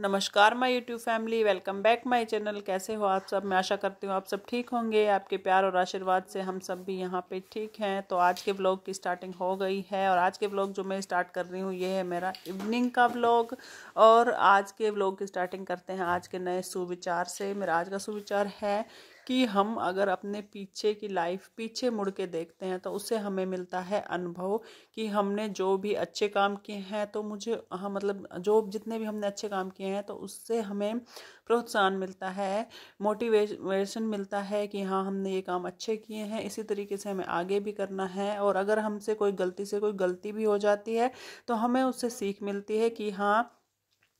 नमस्कार my YouTube family welcome back my channel कैसे हो आप सब मैं आशा करती हूँ आप सब ठीक होंगे आपके प्यार और आशीर्वाद से हम सब भी यहाँ पे ठीक हैं तो आज के व्लॉग की स्टार्टिंग हो गई है और आज के व्लॉग जो मैं स्टार्ट कर रही हूँ ये है मेरा इवनिंग का व्लॉग और आज के व्लॉग की स्टार्टिंग करते हैं आज के नए सुविचार से मेरा आज का सुविचार है कि हम अगर अपने पीछे की लाइफ पीछे मुड़ के देखते हैं तो उससे हमें मिलता है अनुभव कि हमने जो भी अच्छे काम किए हैं तो मुझे हाँ मतलब जो जितने भी हमने अच्छे काम किए हैं तो उससे हमें प्रोत्साहन मिलता है मोटिवेशन मिलता है कि हाँ हमने ये काम अच्छे किए हैं इसी तरीके से हमें आगे भी करना है और अगर हमसे कोई गलती से कोई गलती भी हो जाती है तो हमें उससे सीख मिलती है कि हाँ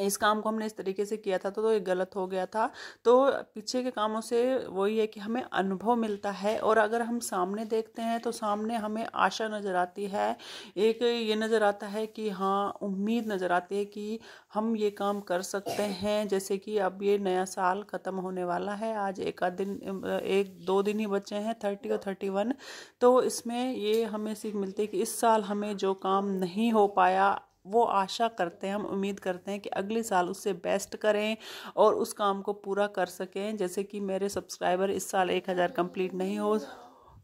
इस काम को हमने इस तरीके से किया था तो, तो ये गलत हो गया था तो पीछे के कामों से वही है कि हमें अनुभव मिलता है और अगर हम सामने देखते हैं तो सामने हमें आशा नज़र आती है एक ये नज़र आता है कि हाँ उम्मीद नज़र आती है कि हम ये काम कर सकते हैं जैसे कि अब ये नया साल ख़त्म होने वाला है आज एक आध दिन एक दो दिन ही बचे हैं थर्टी और थर्टी वन तो इसमें ये हमें सीख मिलती है कि इस साल हमें जो काम नहीं हो पाया वो आशा करते हैं हम उम्मीद करते हैं कि अगले साल उससे बेस्ट करें और उस काम को पूरा कर सकें जैसे कि मेरे सब्सक्राइबर इस साल एक हज़ार कम्प्लीट नहीं हो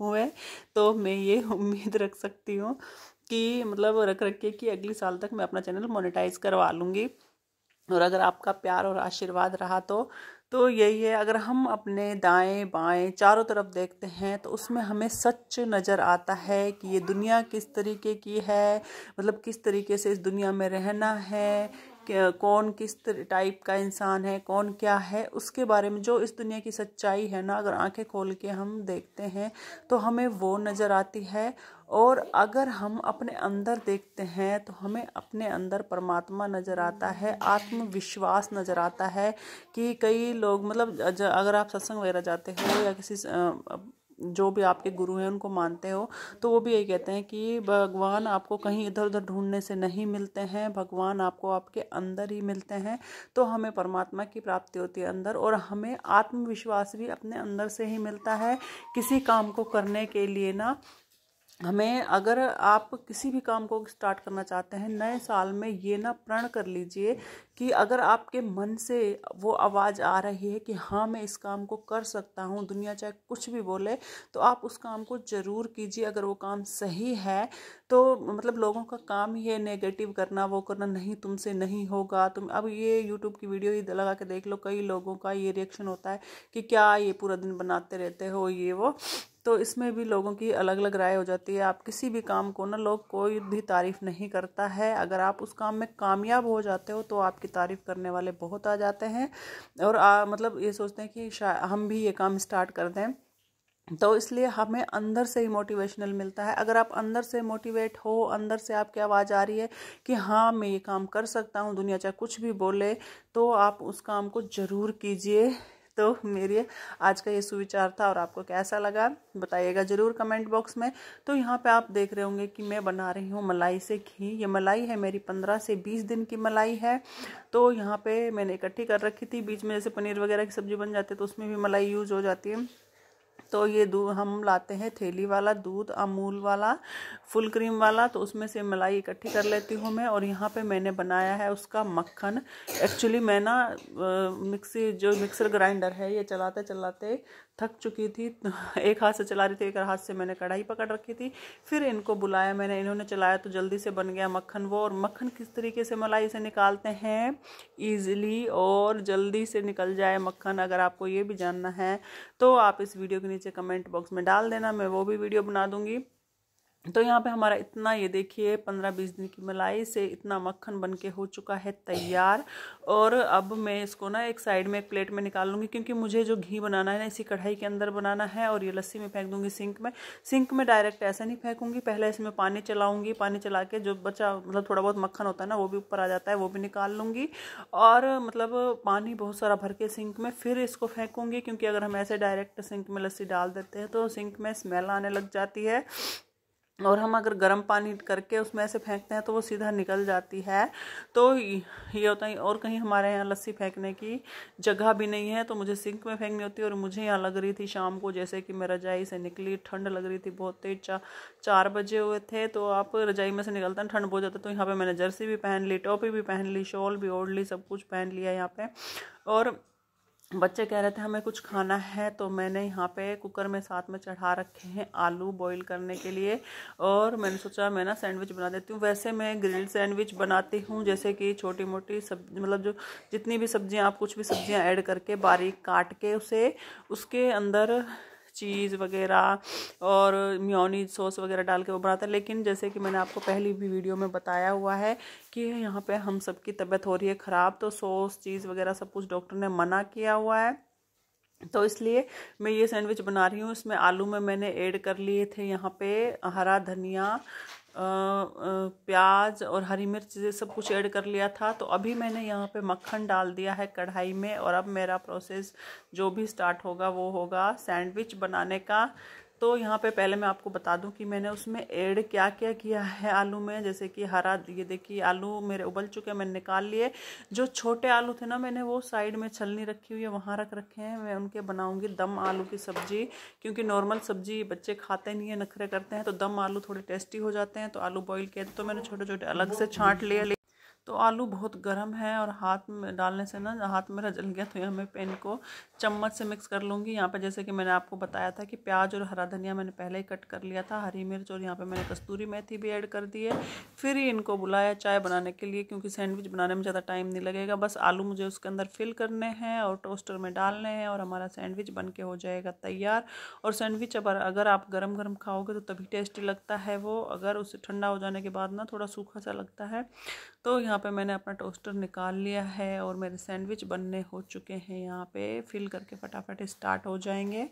हुए तो मैं ये उम्मीद रख सकती हूँ कि मतलब रख रखे कि अगले साल तक मैं अपना चैनल मोनेटाइज करवा लूँगी और अगर आपका प्यार और आशीर्वाद रहा तो तो यही है अगर हम अपने दाएं बाएं चारों तरफ देखते हैं तो उसमें हमें सच नज़र आता है कि ये दुनिया किस तरीके की है मतलब किस तरीके से इस दुनिया में रहना है कौन किस टाइप का इंसान है कौन क्या है उसके बारे में जो इस दुनिया की सच्चाई है ना अगर आंखें खोल के हम देखते हैं तो हमें वो नज़र आती है और अगर हम अपने अंदर देखते हैं तो हमें अपने अंदर परमात्मा नज़र आता है आत्मविश्वास नज़र आता है कि कई लोग मतलब अगर आप सत्संग वगैरह जाते हो या किसी जो भी आपके गुरु हैं उनको मानते हो तो वो भी यही कहते हैं कि भगवान आपको कहीं इधर उधर ढूंढने से नहीं मिलते हैं भगवान आपको आपके अंदर ही मिलते हैं तो हमें परमात्मा की प्राप्ति होती है अंदर और हमें आत्मविश्वास भी अपने अंदर से ही मिलता है किसी काम को करने के लिए ना हमें अगर आप किसी भी काम को स्टार्ट करना चाहते हैं नए साल में ये ना प्रण कर लीजिए कि अगर आपके मन से वो आवाज़ आ रही है कि हाँ मैं इस काम को कर सकता हूँ दुनिया चाहे कुछ भी बोले तो आप उस काम को ज़रूर कीजिए अगर वो काम सही है तो मतलब लोगों का काम ही है नेगेटिव करना वो करना नहीं तुमसे नहीं होगा तुम अब ये यूट्यूब की वीडियो ही लगा के देख लो कई लोगों का ये रिएक्शन होता है कि क्या ये पूरा दिन बनाते रहते हो ये वो तो इसमें भी लोगों की अलग अलग राय हो जाती है आप किसी भी काम को ना लोग कोई भी तारीफ़ नहीं करता है अगर आप उस काम में कामयाब हो जाते हो तो आपकी तारीफ़ करने वाले बहुत आ जाते हैं और आ, मतलब ये सोचते हैं कि हम भी ये काम स्टार्ट कर दें तो इसलिए हमें अंदर से ही मोटिवेशनल मिलता है अगर आप अंदर से मोटिवेट हो अंदर से आपकी आवाज़ आ रही है कि हाँ मैं ये काम कर सकता हूँ दुनिया चाहे कुछ भी बोले तो आप उस काम को ज़रूर कीजिए तो मेरे आज का ये सुविचार था और आपको कैसा लगा बताइएगा ज़रूर कमेंट बॉक्स में तो यहाँ पे आप देख रहे होंगे कि मैं बना रही हूँ मलाई से घी ये मलाई है मेरी पंद्रह से बीस दिन की मलाई है तो यहाँ पे मैंने इकट्ठी कर रखी थी बीच में जैसे पनीर वगैरह की सब्ज़ी बन जाती है तो उसमें भी मलाई यूज़ हो जाती है तो ये हम लाते हैं थैली वाला दूध अमूल वाला फुल क्रीम वाला तो उसमें से मलाई इकट्ठी कर लेती हूँ मैं और यहाँ पे मैंने बनाया है उसका मक्खन एक्चुअली मैं ना मिक्सी जो मिक्सर ग्राइंडर है ये चलाते चलाते थक चुकी थी एक हाथ से चला रही थी एक हाथ से मैंने कढ़ाई पकड़ रखी थी फिर इनको बुलाया मैंने इन्होंने चलाया तो जल्दी से बन गया मक्खन वो और मक्खन किस तरीके से मलाई से निकालते हैं ईजिली और जल्दी से निकल जाए मक्खन अगर आपको ये भी जानना है तो आप इस वीडियो के नीचे कमेंट बॉक्स में डाल देना मैं वो भी वीडियो बना दूँगी तो यहाँ पे हमारा इतना ये देखिए पंद्रह बीस दिन की मलाई से इतना मक्खन बन के हो चुका है तैयार और अब मैं इसको ना एक साइड में एक प्लेट में निकाल लूँगी क्योंकि मुझे जो घी बनाना है ना इसी कढ़ाई के अंदर बनाना है और ये लस्सी में फेंक दूँगी सिंक में सिंक में डायरेक्ट ऐसे नहीं फेंकूँगी पहले इसमें पानी चलाऊँगी पानी चला के जो बचा मतलब थोड़ा बहुत मक्खन होता है ना वो भी ऊपर आ जाता है वो भी निकाल लूँगी और मतलब पानी बहुत सारा भर के सिंक में फिर इसको फेंकूँगी क्योंकि अगर हम ऐसे डायरेक्ट सिंक में लस्सी डाल देते हैं तो सिंक में स्मेल आने लग जाती है और हम अगर गर्म पानी करके उसमें ऐसे फेंकते हैं तो वो सीधा निकल जाती है तो ये होता है और कहीं हमारे यहाँ लस्सी फेंकने की जगह भी नहीं है तो मुझे सिंक में फेंकनी होती है और मुझे यहाँ लग रही थी शाम को जैसे कि मैं रजाई से निकली ठंड लग रही थी बहुत तेज चा, चार बजे हुए थे तो आप रजाई में से निकलते हैं ठंड बहुत ज़्यादा तो यहाँ पर मैंने जर्सी भी पहन ली टोपी भी पहन ली शॉल भी ओढ़ ली सब कुछ पहन लिया यहाँ पर और बच्चे कह रहे थे हमें कुछ खाना है तो मैंने यहाँ पे कुकर में साथ में चढ़ा रखे हैं आलू बॉईल करने के लिए और मैंने सोचा मैं ना सैंडविच बना देती हूँ वैसे मैं ग्रिल सैंडविच बनाती हूँ जैसे कि छोटी मोटी सब मतलब जो जितनी भी सब्जियाँ आप कुछ भी सब्जियाँ ऐड करके बारीक काट के उसे उसके अंदर चीज़ वगैरह और म्योनी सॉस वगैरह डाल के वो बनाता है लेकिन जैसे कि मैंने आपको पहली भी वीडियो में बताया हुआ है कि यहाँ पे हम सबकी तबीयत हो रही है ख़राब तो सॉस चीज़ वगैरह सब कुछ डॉक्टर ने मना किया हुआ है तो इसलिए मैं ये सैंडविच बना रही हूँ इसमें आलू में मैंने ऐड कर लिए थे यहाँ पे हरा धनिया प्याज और हरी मिर्च ये सब कुछ ऐड कर लिया था तो अभी मैंने यहाँ पे मक्खन डाल दिया है कढ़ाई में और अब मेरा प्रोसेस जो भी स्टार्ट होगा वो होगा सैंडविच बनाने का तो यहाँ पे पहले मैं आपको बता दूँ कि मैंने उसमें ऐड क्या क्या किया है आलू में जैसे कि हरा ये देखिए आलू मेरे उबल चुके हैं मैंने निकाल लिए जो छोटे आलू थे ना मैंने वो साइड में छलनी रखी हुई है वहाँ रख रखे हैं मैं उनके बनाऊँगी दम आलू की सब्ज़ी क्योंकि नॉर्मल सब्ज़ी बच्चे खाते नहीं है नखरे करते हैं तो दम आलू थोड़े टेस्टी हो जाते हैं तो आलू बॉयल किए तो मैंने छोटे छोटे अलग से छाँट लिए तो आलू बहुत गर्म है और हाथ में डालने से ना हाथ मेरा जल गया तो यहाँ मैं पेन को चम्मच से मिक्स कर लूँगी यहाँ पर जैसे कि मैंने आपको बताया था कि प्याज और हरा धनिया मैंने पहले ही कट कर लिया था हरी मिर्च और यहाँ पर मैंने कस्तूरी मेथी भी ऐड कर दी है फिर ही इनको बुलाया चाय बनाने के लिए क्योंकि सैंडविच बनाने में ज़्यादा टाइम नहीं लगेगा बस आलू मुझे उसके अंदर फिल करने हैं और टोस्टर में डालने हैं और हमारा सैंडविच बन के हो जाएगा तैयार और सैंडविच अगर अगर आप गर्म गर्म खाओगे तो तभी टेस्टी लगता है वो अगर उसे ठंडा हो जाने के बाद ना थोड़ा सूखा सा लगता है तो यहाँ यहाँ पे मैंने अपना टोस्टर निकाल लिया है और मेरे सैंडविच बनने हो चुके हैं यहाँ पे फिल करके फटाफट स्टार्ट हो जाएंगे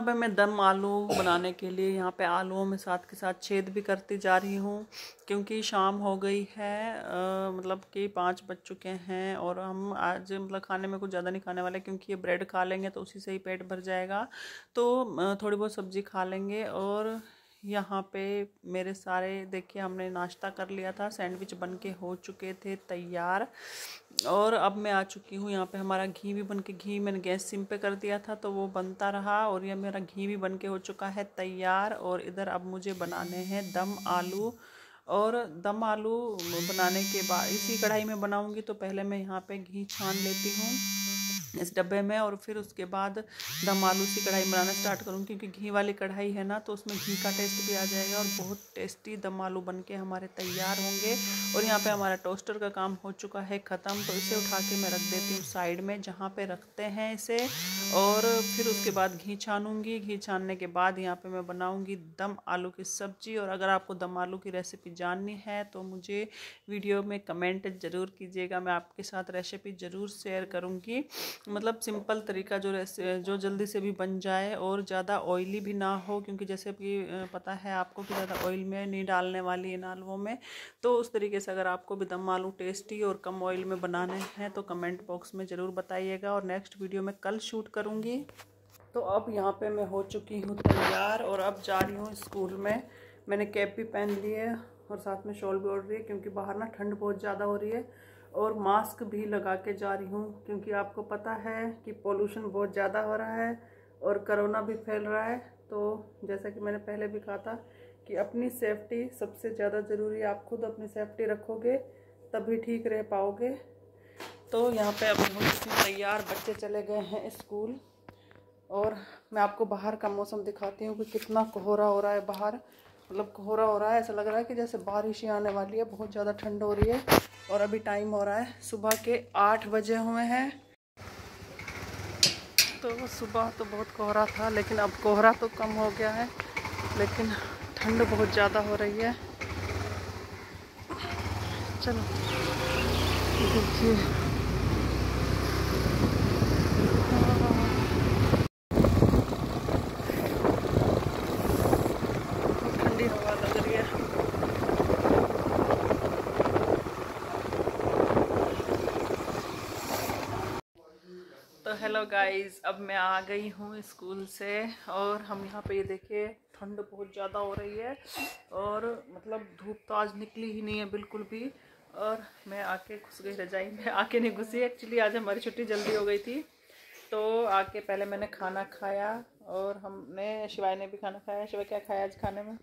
यहाँ पे मैं दम आलू बनाने के लिए यहाँ पे आलूओं में साथ के साथ छेद भी करती जा रही हूँ क्योंकि शाम हो गई है आ, मतलब कि पाँच बज चुके हैं और हम आज मतलब खाने में कुछ ज़्यादा नहीं खाने वाले क्योंकि ये ब्रेड खा लेंगे तो उसी से ही पेट भर जाएगा तो थोड़ी बहुत सब्ज़ी खा लेंगे और यहाँ पे मेरे सारे देखिए हमने नाश्ता कर लिया था सैंडविच बन के हो चुके थे तैयार और अब मैं आ चुकी हूँ यहाँ पे हमारा घी भी बन के घी मैंने गैस सिम पे कर दिया था तो वो बनता रहा और यह मेरा घी भी बन के हो चुका है तैयार और इधर अब मुझे बनाने हैं दम आलू और दम आलू बनाने के बाद इसी कढ़ाई में बनाऊँगी तो पहले मैं यहाँ पर घी छान लेती हूँ इस डब्बे में और फिर उसके बाद दम आलू सी कढ़ाई बनाना स्टार्ट करूँ क्योंकि घी वाली कढ़ाई है ना तो उसमें घी का टेस्ट भी आ जाएगा और बहुत टेस्टी दम आलू बन के हमारे तैयार होंगे और यहाँ पे हमारा टोस्टर का काम हो चुका है ख़त्म तो इसे उठा के मैं रख देती हूँ साइड में जहाँ पर रखते हैं इसे और फिर उसके बाद घी छानूँगी घी छानने के बाद यहाँ पर मैं बनाऊँगी दम आलू की सब्ज़ी और अगर आपको दम आलू की रेसिपी जाननी है तो मुझे वीडियो में कमेंट ज़रूर कीजिएगा मैं आपके साथ रेसिपी ज़रूर शेयर करूँगी मतलब सिंपल तरीका जो जो जल्दी से भी बन जाए और ज़्यादा ऑयली भी ना हो क्योंकि जैसे कि पता है आपको कि ज़्यादा ऑयल में नहीं डालने वाली इन आलुओं में तो उस तरीके से अगर आपको भी दम आलू टेस्टी और कम ऑयल में बनाने हैं तो कमेंट बॉक्स में ज़रूर बताइएगा और नेक्स्ट वीडियो में कल शूट करूँगी तो अब यहाँ पर मैं हो चुकी हूँ तैयार और अब जा रही हूँ स्कूल में मैंने कैप भी पहन ली है और साथ में शॉल भी ओढ़ रही है क्योंकि बाहर ना ठंड बहुत ज़्यादा हो रही है और मास्क भी लगा के जा रही हूँ क्योंकि आपको पता है कि पोल्यूशन बहुत ज़्यादा हो रहा है और करोना भी फैल रहा है तो जैसा कि मैंने पहले भी कहा था कि अपनी सेफ्टी सबसे ज़्यादा ज़रूरी आप खुद अपनी सेफ्टी रखोगे तभी ठीक रह पाओगे तो यहाँ पे अब हम तैयार बच्चे चले गए हैं स्कूल और मैं आपको बाहर का मौसम दिखाती हूँ कि कितना कोहरा हो रहा है बाहर मतलब कोहरा हो रहा है ऐसा लग रहा है कि जैसे बारिश ही आने वाली है बहुत ज़्यादा ठंड हो रही है और अभी टाइम हो रहा है सुबह के आठ बजे हुए हैं तो सुबह तो बहुत कोहरा था लेकिन अब कोहरा तो कम हो गया है लेकिन ठंड बहुत ज़्यादा हो रही है चलो देखिए हेलो गाइस अब मैं आ गई हूँ स्कूल से और हम यहाँ पे ये देखिए ठंड बहुत ज़्यादा हो रही है और मतलब धूप तो आज निकली ही नहीं है बिल्कुल भी और मैं आके घुस गई रजाई में आके नहीं घुसी एक्चुअली आज हमारी छुट्टी जल्दी हो गई थी तो आके पहले मैंने खाना खाया और हमने शिवाय ने भी खाना खाया शिवाय क्या खाया आज खाने में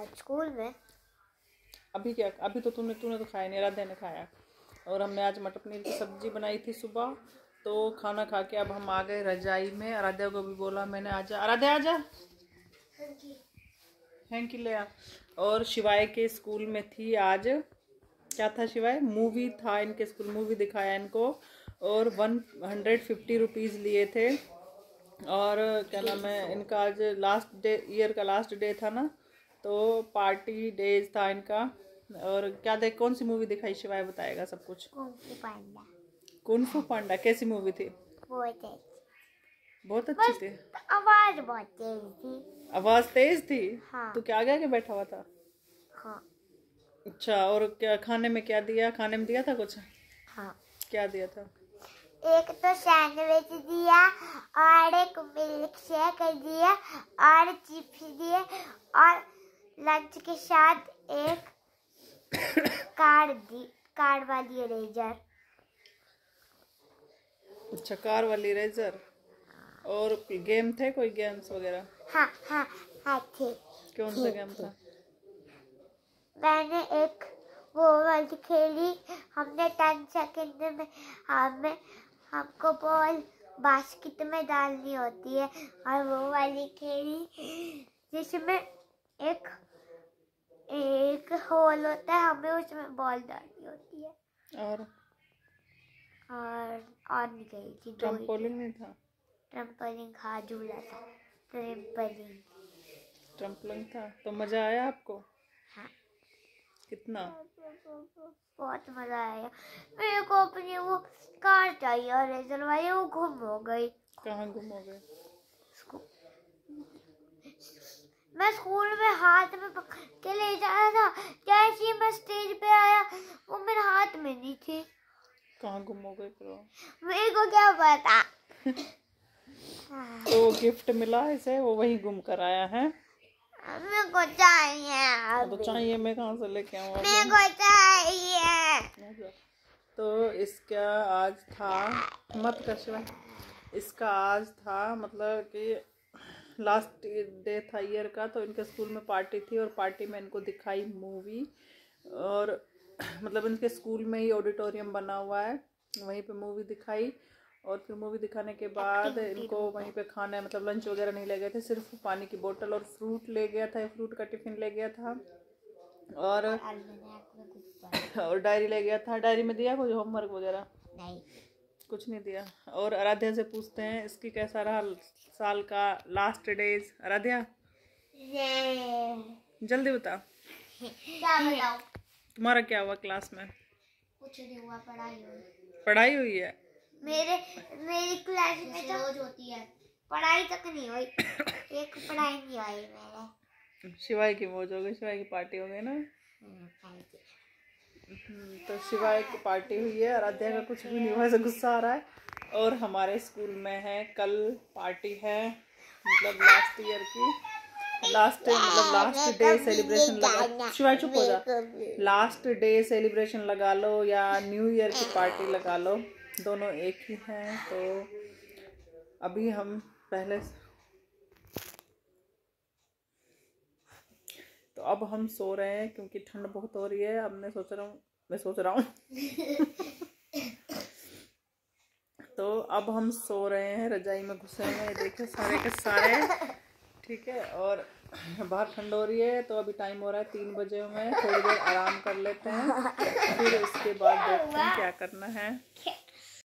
आज स्कूल में अभी क्या अभी तो तूने तूने तो खाया नहीं राधे ने खाया और हमने आज मटर पनीर की सब्जी बनाई थी सुबह तो खाना खा के अब हम आ गए रजाई में आराध्या को भी बोला मैंने आजा आराध्या आजा थैंक हाँ यू ले आ और शिवाय के स्कूल में थी आज क्या था शिवाय मूवी था इनके स्कूल मूवी दिखाया इनको और वन हंड्रेड फिफ्टी रुपीज़ लिए थे और क्या नाम है इनका आज लास्ट डे ईयर का लास्ट डे था ना तो पार्टी डेज था इनका और क्या देख कौन सी मूवी दिखाई शिवाय बताएगा सब कुछ पांडा कुनफू पांडा कैसी मूवी थी बहुत अच्छी थी आवाज बहुत तेज थी आवाज तेज थी हाँ। तो क्या आगे आगे बैठा हुआ था हाँ। अच्छा और क्या खाने में क्या दिया खाने में दिया था कुछ हाँ। क्या दिया था एक तो सैंडविच दिया और एक मिल्क शेक दिया और चिप्स दिए और लंच के साथ एक कार्ड दी कार्ड वाली इरेजर अच्छा कार वाली रेजर और गेम थे कोई गेम्स वगैरह हाँ, हाँ, हाँ कौन सा गेम था मैंने एक वो वाली खेली हमने टेन सेकेंड में हमें हमको बॉल बास्केट में डालनी होती है और वो वाली खेली जिसमें एक एक होल होता है हमें उसमें बॉल डालनी होती है और और और भी गई थी ट्रम्पोलिन नहीं था ट्रम्पोलिन खा झूला था ट्रम्पोलिन ट्रम्पोलिन था तो मज़ा आया आपको हाँ कितना बहुत मज़ा आया मेरे को अपनी वो कार चाहिए और रेजर वाली वो गुम हो गई कहाँ गुम हो गए मैं स्कूल में हाथ में पकड़ के ले जा रहा था जैसे ही मैं स्टेज पे आया वो मेरे हाथ में नहीं थी कहाँ गुम हो गए प्रो मेरे को क्या पता तो गिफ्ट मिला इसे वो वही गुम आया है मेरे को चाहिए हाँ, तो चाहिए मैं कहाँ से लेके आऊँ मेरे को चाहिए तो इसका आज था मत कशवा इसका आज था मतलब कि लास्ट डे था ईयर का तो इनके स्कूल में पार्टी थी और पार्टी में इनको दिखाई मूवी और मतलब इनके स्कूल में ही ऑडिटोरियम बना हुआ है वहीं पे मूवी दिखाई और फिर मूवी दिखाने के बाद तो इनको वहीं पे खाना मतलब लंच वगैरह नहीं ले गए थे सिर्फ पानी की बोतल और फ्रूट ले गया था फ्रूट का टिफिन ले गया था और और डायरी ले गया था डायरी में दिया कोई होमवर्क वगैरह कुछ नहीं दिया और आराध्या से पूछते हैं इसकी कैसा रहा साल का लास्ट डेज आराध्या जल्दी बताओ बताओ तुम्हारा क्या हुआ क्लास में कुछ नहीं हुआ पढ़ाई हुई पढ़ाई हुई है मेरे मेरी क्लास में तो रोज होती है पढ़ाई तक नहीं हुई एक पढ़ाई नहीं आई मेरे शिवाय की मौज हो गई शिवाय की पार्टी हो गई ना हम्म, हम्म, तो शिवाय की पार्टी हुई है आराध्या का कुछ भी नहीं हुआ ऐसा गुस्सा आ रहा है और हमारे स्कूल में है कल पार्टी है मतलब लास्ट ईयर की लास्ट मतलब लास्ट डे सेलिब्रेशन लगा शिवाय चुप हो जा लास्ट डे सेलिब्रेशन लगा लो या न्यू ईयर की पार्टी लगा लो दोनों एक ही हैं तो अभी हम पहले तो अब हम सो रहे हैं क्योंकि ठंड बहुत हो रही है अब मैं सोच रहा हूँ मैं सोच रहा हूँ तो अब हम सो रहे हैं रजाई में घुसे हैं देखे सारे के सारे ठीक है और बाहर ठंड हो रही है तो अभी टाइम हो रहा है तीन बजे में थोड़ी देर आराम कर लेते हैं फिर उसके बाद देखते हैं क्या करना है